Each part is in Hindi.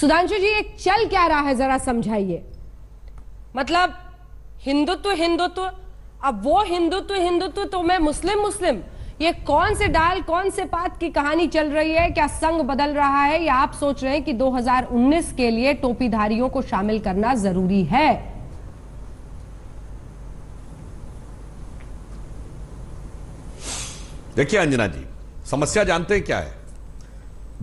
सुधांशु जी एक चल क्या रहा है जरा समझाइए मतलब हिंदुत्व हिंदुत्व अब वो हिंदुत्व हिंदुत्व तो मैं मुस्लिम मुस्लिम ये कौन से डाल कौन से पात की कहानी चल रही है क्या संघ बदल रहा है या आप सोच रहे हैं कि 2019 के लिए टोपीधारियों को शामिल करना जरूरी है देखिए अंजना जी समस्या जानते हैं क्या है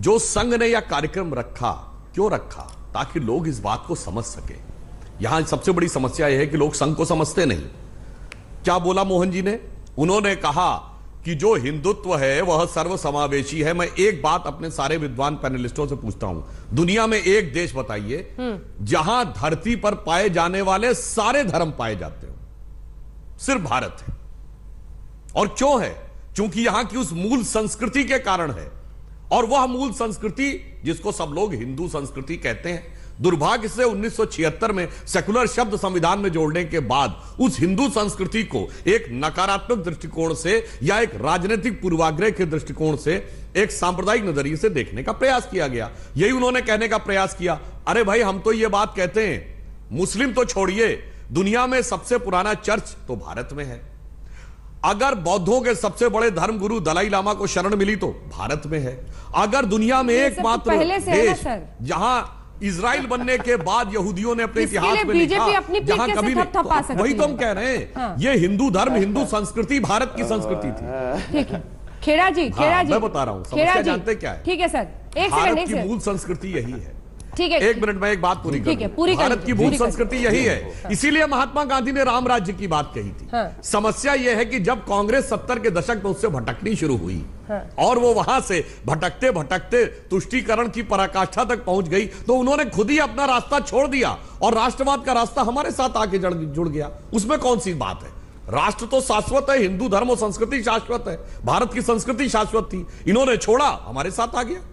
जो संघ ने यह कार्यक्रम रखा क्यों रखा ताकि लोग इस बात को समझ सके यहां सबसे बड़ी समस्या यह है कि लोग संघ को समझते नहीं क्या बोला मोहन जी ने उन्होंने कहा कि जो हिंदुत्व है वह सर्वसमावेशी है मैं एक बात अपने सारे विद्वान पैनलिस्टों से पूछता हूं दुनिया में एक देश बताइए हम्म। जहां धरती पर पाए जाने वाले सारे धर्म पाए जाते हो सिर्फ भारत है और क्यों है क्योंकि यहां की उस मूल संस्कृति के कारण है और वह मूल संस्कृति जिसको सब लोग हिंदू संस्कृति कहते हैं दुर्भाग्य से 1976 में सेकुलर शब्द संविधान में जोड़ने के बाद उस हिंदू संस्कृति को एक नकारात्मक दृष्टिकोण से या एक राजनीतिक पूर्वाग्रह के दृष्टिकोण से एक सांप्रदायिक नजरिए से देखने का प्रयास किया गया यही उन्होंने कहने का प्रयास किया अरे भाई हम तो ये बात कहते हैं मुस्लिम तो छोड़िए दुनिया में सबसे पुराना चर्च तो भारत में है अगर बौद्धों के सबसे बड़े धर्म गुरु दलाई लामा को शरण मिली तो भारत में है अगर दुनिया में तो एकमात्र देश जहां इसराइल बनने के बाद यहूदियों ने अपने इतिहास में लिखा जहां कभी नहीं तो, वही तो हम कह रहे हैं हाँ। ये हिंदू धर्म हिंदू संस्कृति भारत की संस्कृति थी खेड़ा जी खेड़ा हाँ, जी मैं बता रहा हूँ जानते क्या है ठीक है सर एक की मूल संस्कृति यही है ठीक है एक मिनट में एक बात पूरी ठीक है पूरी भारत की भूत संस्कृति यही है इसीलिए महात्मा गांधी ने राम राज्य की बात कही थी हाँ। समस्या यह है कि जब कांग्रेस सत्तर के दशक में उससे भटकनी शुरू हुई हाँ। और वो वहां से भटकते भटकते तुष्टीकरण की पराकाष्ठा तक पहुंच गई तो उन्होंने खुद ही अपना रास्ता छोड़ दिया और राष्ट्रवाद का रास्ता हमारे साथ आके जुड़ गया उसमें कौन सी बात है राष्ट्र तो शाश्वत है हिंदू धर्म और संस्कृति शाश्वत है भारत की संस्कृति शाश्वत थी इन्होंने छोड़ा हमारे साथ आ गया